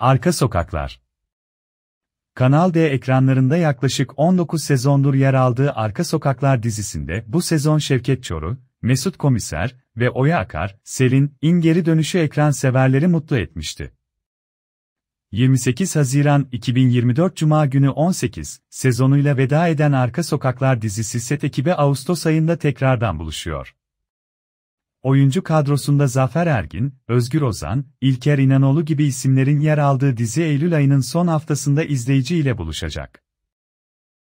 Arka Sokaklar Kanal D ekranlarında yaklaşık 19 sezondur yer aldığı Arka Sokaklar dizisinde bu sezon Şevket Çoru, Mesut Komiser ve Oya Akar, Selin, in geri dönüşü ekran severleri mutlu etmişti. 28 Haziran 2024 Cuma günü 18 sezonuyla veda eden Arka Sokaklar dizisi set ekibi Ağustos ayında tekrardan buluşuyor. Oyuncu kadrosunda Zafer Ergin, Özgür Ozan, İlker İnanoğlu gibi isimlerin yer aldığı dizi Eylül ayının son haftasında izleyici ile buluşacak.